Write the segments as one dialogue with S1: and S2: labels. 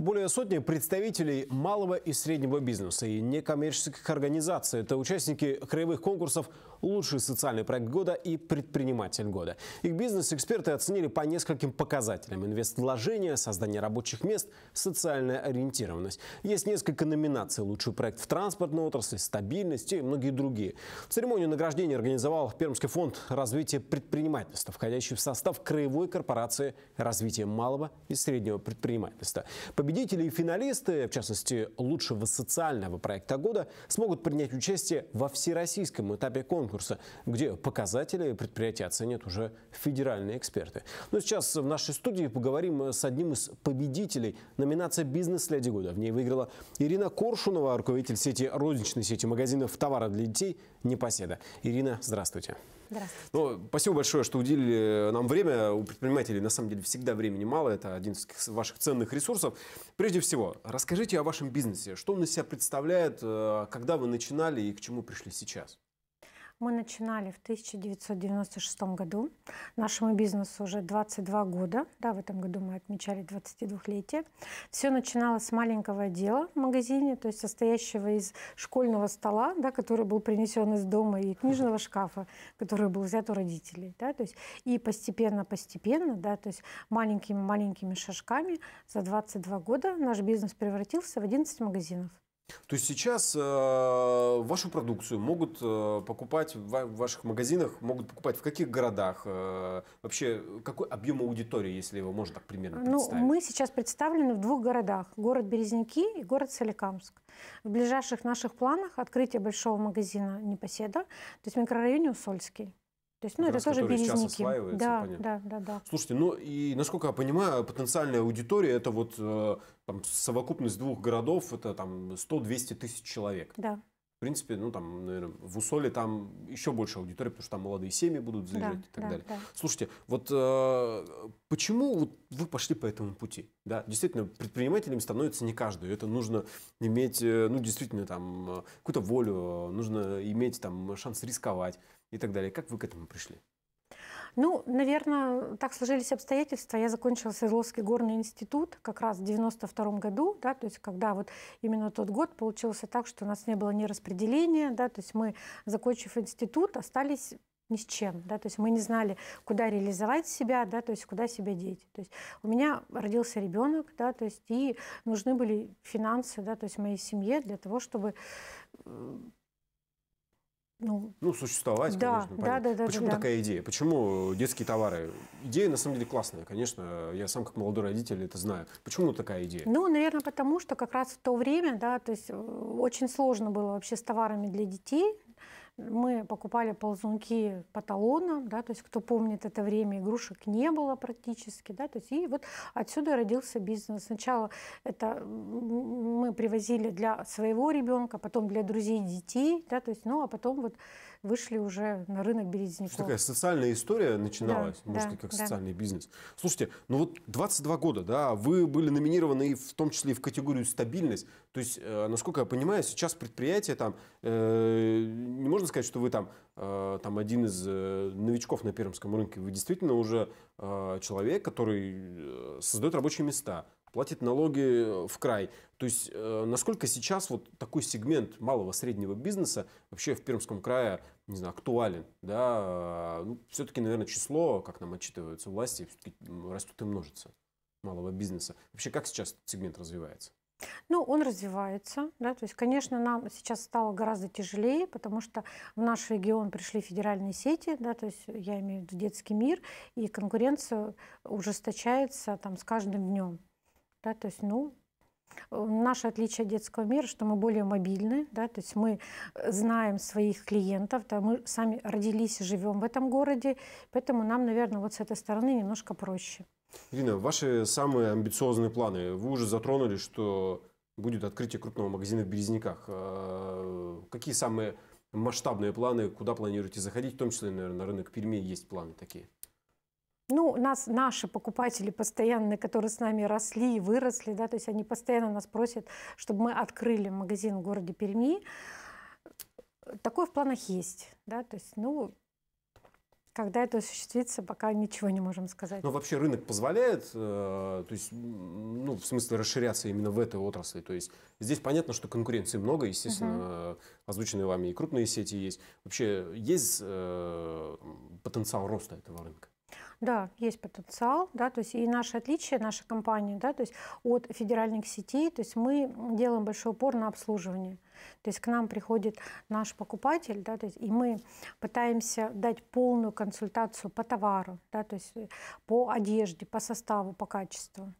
S1: Более сотни представителей малого и среднего бизнеса и некоммерческих организаций – это участники краевых конкурсов лучший социальный проект года и предприниматель года. Их бизнес-эксперты оценили по нескольким показателям. Инвествложения, создание рабочих мест, социальная ориентированность. Есть несколько номинаций. Лучший проект в транспортной отрасли, стабильность и многие другие. Церемонию награждения организовал Пермский фонд развития предпринимательства, входящий в состав Краевой корпорации развития малого и среднего предпринимательства. Победители и финалисты, в частности, лучшего социального проекта года, смогут принять участие во всероссийском этапе конкурса конкурса, где показатели предприятия оценят уже федеральные эксперты. Но сейчас в нашей студии поговорим с одним из победителей номинации «Бизнес-леди года». В ней выиграла Ирина Коршунова, руководитель сети розничной сети магазинов товара для детей «Непоседа». Ирина, здравствуйте. Здравствуйте. Ну, спасибо большое, что уделили нам время. У предпринимателей, на самом деле, всегда времени мало. Это один из ваших ценных ресурсов. Прежде всего, расскажите о вашем бизнесе. Что он из себя представляет, э, когда вы начинали и к чему пришли сейчас?
S2: Мы начинали в 1996 году. Нашему бизнесу уже 22 года. Да, в этом году мы отмечали 22-летие. Все начиналось с маленького дела в магазине, то есть состоящего из школьного стола, да, который был принесен из дома, и книжного шкафа, который был взят у родителей. Да, то есть, и постепенно-постепенно, да, то есть маленькими-маленькими шажками за 22 года наш бизнес превратился в 11 магазинов.
S1: То есть сейчас э, вашу продукцию могут э, покупать в, в ваших магазинах, могут покупать в каких городах? Э, вообще, какой объем аудитории, если его можно так примерно ну, представить? Ну, мы
S2: сейчас представлены в двух городах. Город Березники и город Соликамск. В ближайших наших планах открытие большого магазина «Непоседа», то есть в микрорайоне Усольский. То есть, ну, да, это тоже березники. Да, да, да, да.
S1: Слушайте, ну и насколько я понимаю, потенциальная аудитория это вот э, там, совокупность двух городов, это там 100-200 тысяч человек. Да в принципе, ну там, наверное, в Усоле там еще больше аудитории, потому что там молодые семьи будут заезжать да, и так да, далее. Да. Слушайте, вот э, почему вот вы пошли по этому пути? Да, действительно, предпринимателем становится не каждый. Это нужно иметь, э, ну, действительно, там, э, какую-то волю, э, нужно иметь там шанс рисковать и так далее. Как вы к этому пришли?
S2: Ну, наверное, так сложились обстоятельства. Я закончила Свердловский горный институт как раз в 92 году, да, то есть когда вот именно тот год получился так, что у нас не было ни распределения, да, то есть мы, закончив институт, остались ни с чем, да, то есть мы не знали, куда реализовать себя, да, то есть куда себя деть. То есть у меня родился ребенок, да, то есть и нужны были финансы, да, то есть моей семье для того, чтобы ну,
S1: ну существовать, да, конечно. Да, да, да. Почему да, такая да. идея? Почему детские товары? Идея на самом деле классная, конечно. Я сам как молодой родитель это знаю. Почему такая идея? Ну,
S2: наверное, потому что как раз в то время, да, то есть э, очень сложно было вообще с товарами для детей, мы покупали ползунки по талонам, да, то есть кто помнит это время, игрушек не было практически, да, то есть и вот отсюда родился бизнес. Сначала это мы привозили для своего ребенка, потом для друзей детей, да, то есть, ну, а потом вот вышли уже на рынок березняков. Такая социальная
S1: история начиналась, да, может, да, как да. социальный бизнес. Слушайте, ну вот 22 года, да, а вы были номинированы в том числе и в категорию «стабильность», то есть, э, насколько я понимаю, сейчас предприятие там, э, не можно сказать, что вы там, э, там один из э, новичков на пермском рынке. Вы действительно уже э, человек, который э, создает рабочие места, платит налоги э, в край. То есть э, насколько сейчас вот такой сегмент малого-среднего бизнеса вообще в Пермском крае, не знаю, актуален? Да? Ну, все-таки, наверное, число, как нам отчитываются власти, растут и множится малого бизнеса. Вообще, как сейчас этот сегмент развивается?
S2: Ну, он развивается, да, то есть, конечно, нам сейчас стало гораздо тяжелее, потому что в наш регион пришли федеральные сети, да, то есть я имею в виду детский мир, и конкуренция ужесточается там с каждым днем, да, то есть, ну, Наше отличие от детского мира, что мы более мобильны, да, то есть мы знаем своих клиентов, да, мы сами родились и живем в этом городе, поэтому нам, наверное, вот с этой стороны немножко проще.
S1: Ирина, ваши самые амбициозные планы. Вы уже затронули, что будет открытие крупного магазина в Березняках. А, какие самые масштабные планы, куда планируете заходить, в том числе, наверное, на рынок Перми есть планы такие?
S2: Ну, нас, наши покупатели постоянные, которые с нами росли и выросли, да, то есть они постоянно нас просят, чтобы мы открыли магазин в городе Перми. Такое в планах есть, да, то есть, ну, когда это осуществится, пока ничего не можем сказать. Но
S1: вообще рынок позволяет, э, то есть, ну, в смысле расширяться именно в этой отрасли. То есть здесь понятно, что конкуренции много, естественно, угу. озвученные вами и крупные сети есть. Вообще есть э, потенциал роста этого рынка?
S2: Да, есть потенциал, да, то есть и наше отличие, наша компания, да, то есть от федеральных сетей, то есть мы делаем большой упор на обслуживание. То есть к нам приходит наш покупатель, да, то есть, и мы пытаемся дать полную консультацию по товару, да, то есть по одежде, по составу, по качеству.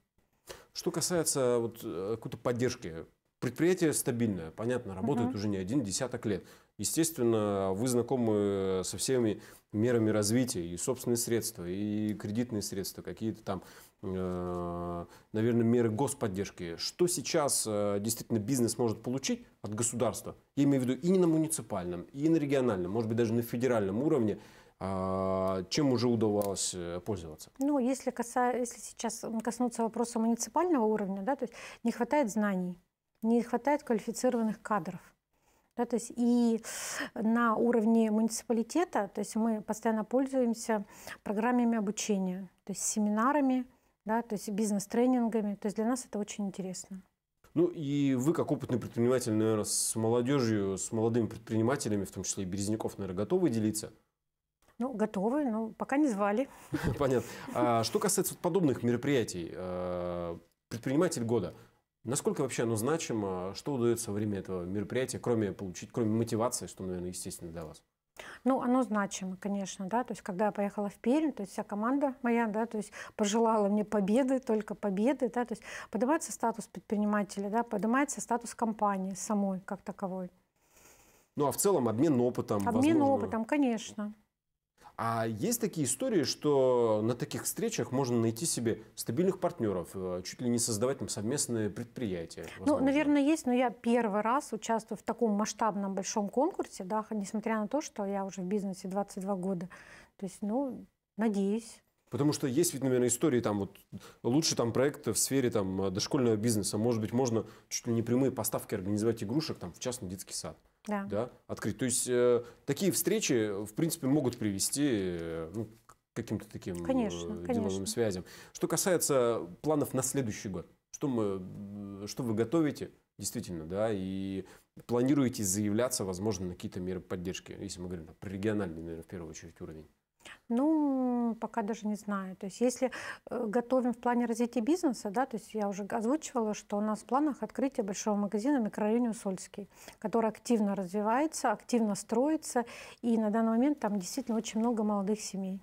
S1: Что касается вот э, какой-то поддержки Предприятие стабильное, понятно, работает угу. уже не один десяток лет. Естественно, вы знакомы со всеми мерами развития, и собственные средства, и кредитные средства, какие-то там, э, наверное, меры господдержки. Что сейчас э, действительно бизнес может получить от государства? Я имею в виду и не на муниципальном, и на региональном, может быть, даже на федеральном уровне. А чем уже удавалось э, пользоваться?
S2: Ну, если, каса... если сейчас коснуться вопроса муниципального уровня, да, то есть не хватает знаний не хватает квалифицированных кадров. Да, то есть и на уровне муниципалитета, то есть мы постоянно пользуемся программами обучения, то есть семинарами, да, то есть бизнес-тренингами. То есть для нас это очень интересно.
S1: Ну и вы, как опытный предприниматель, наверное, с молодежью, с молодыми предпринимателями, в том числе и Березняков, наверное, готовы делиться?
S2: Ну, готовы, но пока не звали.
S1: Понятно. А что касается подобных мероприятий, э, предприниматель года – Насколько вообще оно значимо? Что удается во время этого мероприятия, кроме получить, кроме мотивации, что, наверное, естественно для вас?
S2: Ну, оно значимо, конечно, да, то есть, когда я поехала в Пермь, то есть, вся команда моя, да, то есть, пожелала мне победы, только победы, да, то есть, поднимается статус предпринимателя, да, поднимается статус компании самой, как таковой.
S1: Ну, а в целом обмен опытом, Обмен возможно... опытом,
S2: конечно.
S1: А есть такие истории, что на таких встречах можно найти себе стабильных партнеров, э, чуть ли не создавать там совместные предприятия. Ну, возможно. Ну,
S2: наверное, есть, но я первый раз участвую в таком масштабном большом конкурсе, да, несмотря на то, что я уже в бизнесе 22 года. То есть, ну, надеюсь.
S1: Потому что есть ведь, наверное, истории, там вот лучше там проект в сфере там дошкольного бизнеса. Может быть, можно чуть ли не прямые поставки организовать игрушек там в частный детский сад да. Да, открыть. То есть э, такие встречи, э, в принципе, могут привести э, ну, к каким-то таким э, конечно, деловым конечно. связям. Что касается планов на следующий год, что, мы, э, что вы готовите, действительно, да, и планируете заявляться, возможно, на какие-то меры поддержки, если мы говорим про региональный, наверное, в первую очередь уровень?
S2: Ну, пока даже не знаю. То есть если э, готовим в плане развития бизнеса, да, то есть я уже озвучивала, что у нас в планах открытие большого магазина в микрорайоне Усольский, который активно развивается, активно строится, и на данный момент там действительно очень много молодых семей.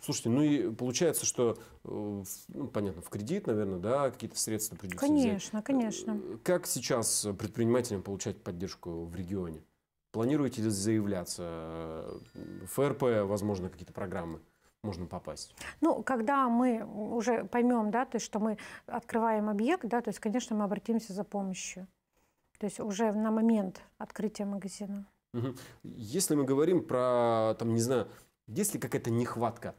S1: Слушайте, ну и получается, что, э, ну, понятно, в кредит, наверное, да, какие-то средства придется Конечно,
S2: взять. конечно. Э,
S1: как сейчас предпринимателям получать поддержку в регионе? Планируете ли заявляться? Э, ФРП, возможно, какие-то программы? можно попасть?
S2: Ну, когда мы уже поймем, да, то есть, что мы открываем объект, да, то есть, конечно, мы обратимся за помощью. То есть уже на момент открытия магазина.
S1: Угу. Если мы говорим про, там, не знаю, есть ли какая-то нехватка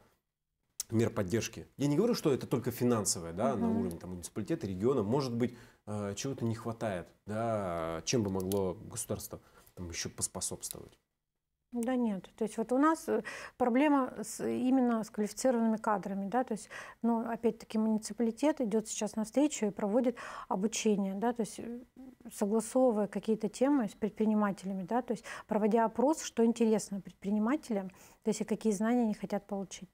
S1: мер поддержки? Я не говорю, что это только финансовая, да, угу. на уровне там, муниципалитета, региона. Может быть, э, чего-то не хватает, да, чем бы могло государство там, еще поспособствовать?
S2: Да нет, то есть вот у нас э, проблема с, именно с квалифицированными кадрами, да, то есть, но ну, опять-таки муниципалитет идет сейчас на встречу и проводит обучение, да, то есть э, согласовывая какие-то темы с предпринимателями, да, то есть проводя опрос, что интересно предпринимателям, то есть и какие знания они хотят получить.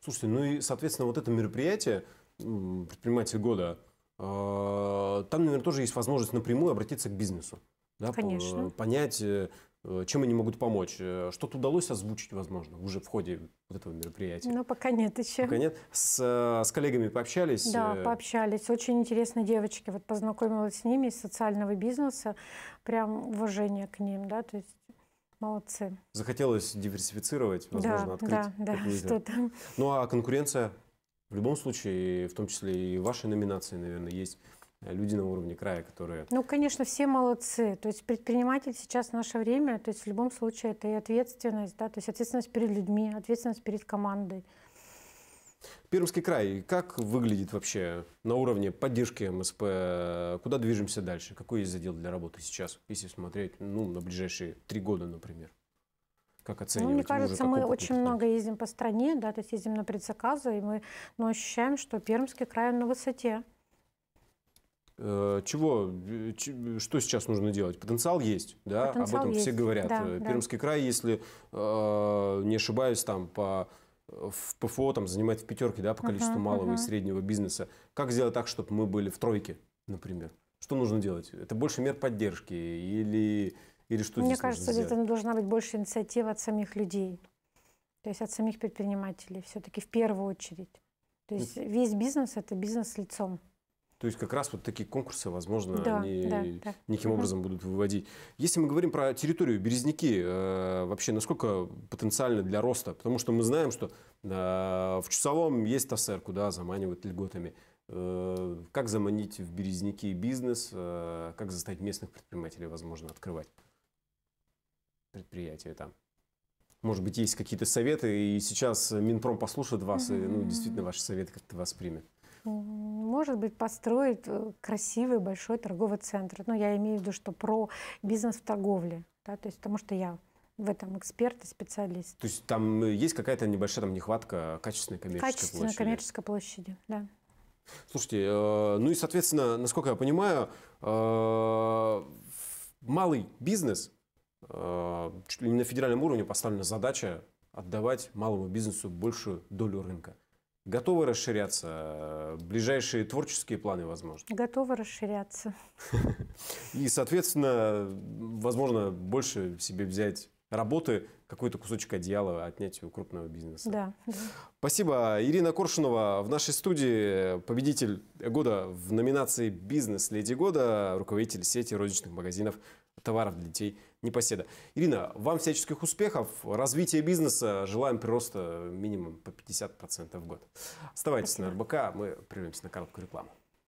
S1: Слушайте, ну и, соответственно, вот это мероприятие «Предприниматель года», а, там, наверное, тоже есть возможность напрямую обратиться к бизнесу да, Конечно. понять, э, э, чем они могут помочь? Э, что-то удалось озвучить, возможно, уже в ходе вот этого мероприятия?
S2: Ну, пока нет еще. Пока нет.
S1: С, с коллегами пообщались? Да,
S2: пообщались. Очень интересные девочки. Вот познакомилась с ними из социального бизнеса. Прям уважение к ним, да, то есть молодцы.
S1: Захотелось диверсифицировать, возможно, да, открыть. Да, да, что-то. Ну, а конкуренция в любом случае, в том числе и ваши номинации, наверное, есть. Э, люди на уровне края, которые...
S2: Ну, конечно, все молодцы. То есть предприниматель сейчас в наше время, то есть в любом случае это и ответственность, да, то есть ответственность перед людьми, ответственность перед командой.
S1: Пермский край, как выглядит вообще на уровне поддержки МСП? Куда движемся дальше? Какой есть задел для работы сейчас, если смотреть ну, на ближайшие три года, например? Как оценивать? Ну, мне кажется, мы очень
S2: много ездим по стране, да, то есть ездим на предзаказы, и мы ну, ощущаем, что Пермский край на высоте.
S1: Э, чего, э, э, что сейчас нужно делать? Потенциал есть, да, Потенциал об этом есть. все говорят. Да, Пермский да. край, если не ошибаюсь, там по в ПФО там занимает в пятерке, да, по количеству uh-huh, малого uh-huh. и среднего бизнеса. Как сделать так, чтобы мы были в тройке, например? Что нужно делать? Это больше мер поддержки или или что? Мне здесь кажется, где-то
S2: должна быть больше инициатива от самих людей, то есть от самих предпринимателей, все-таки в первую очередь. То есть весь бизнес это бизнес лицом.
S1: То есть как раз вот такие конкурсы, возможно, да, они да, да. неким образом будут выводить. Если мы говорим про территорию Березники, э, вообще насколько потенциально для роста? Потому что мы знаем, что э, в Чусовом есть ТАСЭР, куда заманивают льготами. Э, как заманить в Березники бизнес? как заставить местных предпринимателей, возможно, открывать предприятия там? Может быть, есть какие-то советы, и сейчас Минпром послушает вас, и ну, действительно ваши советы как-то воспримет.
S2: Может быть, построить э, красивый большой торговый центр. Но ну, я имею в виду, что про бизнес в торговле. Да, то есть, потому что я в этом эксперт и специалист.
S1: То есть там э, есть какая-то небольшая там нехватка качественной коммерческой качественной площади?
S2: коммерческой площади, да.
S1: Слушайте, э, ну и, соответственно, насколько я понимаю, э, малый бизнес, э, чуть ли не на федеральном уровне поставлена задача отдавать малому бизнесу большую долю рынка. Готовы расширяться? Э, ближайшие творческие планы, возможно?
S2: Готовы расширяться.
S1: И, соответственно, возможно, больше себе взять работы, какой-то кусочек одеяла отнять у крупного бизнеса. Да. Спасибо. Ирина Коршунова в нашей студии, победитель года в номинации «Бизнес леди года», руководитель сети розничных магазинов товаров для детей – Непоседа. Ирина, вам всяческих успехов, развития бизнеса. Желаем прироста минимум по 50% в год. Оставайтесь Спасибо. на РБК, мы прервемся на короткую рекламу.